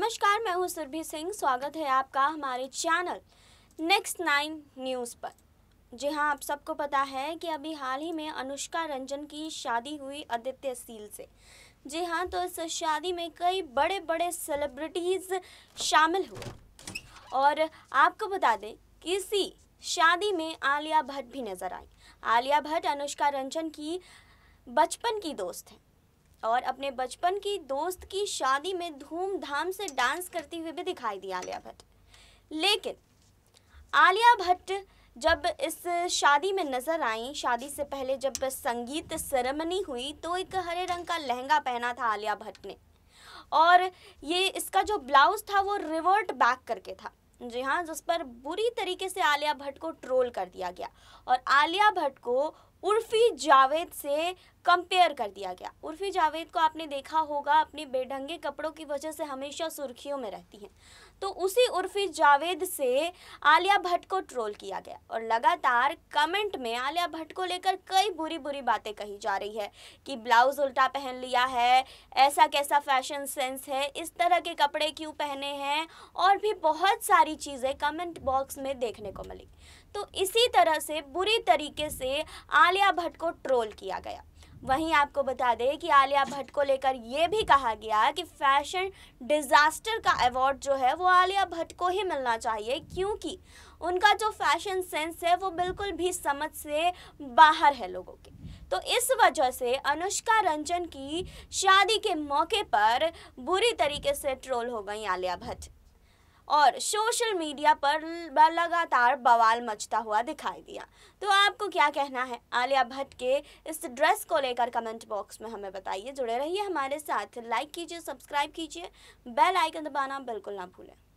नमस्कार मैं हूं सुरभि सिंह स्वागत है आपका हमारे चैनल नेक्स्ट नाइन न्यूज़ पर जी हाँ आप सबको पता है कि अभी हाल ही में अनुष्का रंजन की शादी हुई आदित्य सील से जी हाँ तो इस शादी में कई बड़े बड़े सेलिब्रिटीज़ शामिल हुए और आपको बता दें कि इसी शादी में आलिया भट्ट भी नज़र आई आलिया भट्ट अनुष्का रंजन की बचपन की दोस्त हैं और अपने बचपन की दोस्त की शादी में धूमधाम से डांस करती हुई भी दिखाई दी आलिया भट्ट लेकिन आलिया भट्ट जब इस शादी में नज़र आई शादी से पहले जब संगीत सेरेमनी हुई तो एक हरे रंग का लहंगा पहना था आलिया भट्ट ने और ये इसका जो ब्लाउज था वो रिवर्ट बैक करके था जी हाँ जिस पर बुरी तरीके से आलिया भट्ट को ट्रोल कर दिया गया और आलिया भट्ट को उर्फी जावेद से कंपेयर कर दिया गया उर्फी जावेद को आपने देखा होगा अपने बेढंगे कपड़ों की वजह से हमेशा सुर्खियों में रहती हैं तो उसी उर्फी जावेद से आलिया भट्ट को ट्रोल किया गया और लगातार कमेंट में आलिया भट्ट को लेकर कई बुरी बुरी बातें कही जा रही है कि ब्लाउज उल्टा पहन लिया है ऐसा कैसा फैशन सेंस है इस तरह के कपड़े क्यों पहने हैं और भी बहुत सारी चीज़ें कमेंट बॉक्स में देखने को मिली तो इसी तरह से बुरी तरीके से आलिया भट्ट को ट्रोल किया गया वहीं आपको बता दें कि आलिया भट्ट को लेकर ये भी कहा गया कि फैशन डिजास्टर का अवार्ड जो है वो आलिया भट्ट को ही मिलना चाहिए क्योंकि उनका जो फैशन सेंस है वो बिल्कुल भी समझ से बाहर है लोगों के तो इस वजह से अनुष्का रंजन की शादी के मौके पर बुरी तरीके से ट्रोल हो गई आलिया भट्ट और सोशल मीडिया पर लगातार बवाल मचता हुआ दिखाई दिया तो आपको क्या कहना है आलिया भट्ट के इस ड्रेस को लेकर कमेंट बॉक्स में हमें बताइए जुड़े रहिए हमारे साथ लाइक कीजिए सब्सक्राइब कीजिए बेल आइकन दबाना बिल्कुल ना भूलें